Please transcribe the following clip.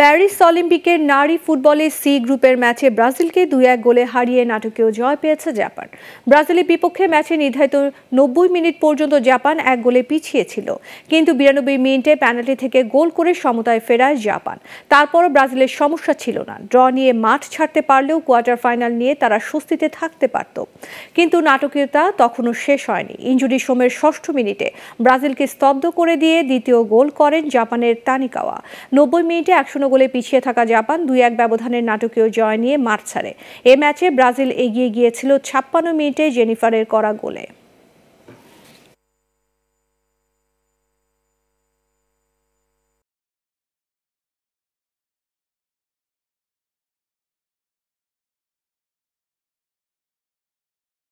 Paris অলিম্পিকের নারী ফুটবলে সি গ্রুপের ম্যাচে ব্রাজিলকে দুই এক গোলে হারিয়ে নাটকীয় জয় পেয়েছে জাপান ব্রাজিলের বিপক্ষে ম্যাচে নির্ধারিত নব্বই মিনিট পর্যন্ত জাপান এক গোলে পিছিয়ে ছিল কিন্তু বিরানব্বই মিনিটে প্যানাল্টি থেকে গোল করে সমতায় ফেরায় জাপান তারপরও ব্রাজিলের সমস্যা ছিল না ড্র নিয়ে মাঠ ছাড়তে পারলেও কোয়ার্টার ফাইনাল নিয়ে তারা স্বস্তিতে থাকতে পারত কিন্তু নাটকীয়তা তখনও শেষ হয়নি ইঞ্জুরি সময়ের ষষ্ঠ মিনিটে ব্রাজিলকে স্তব্ধ করে দিয়ে দ্বিতীয় গোল করেন জাপানের তানিকাওয়া নব্বই মিনিটে একশো গোলে পিছিয়ে থাকা জাপান দুই এক ব্যবধানের নাটকীয় জয় নিয়ে মার ছাড়ে এ ম্যাচে ব্রাজিল এগিয়ে গিয়েছিল ছাপ্পান্ন মিনিটে জেনিফারের করা গোলে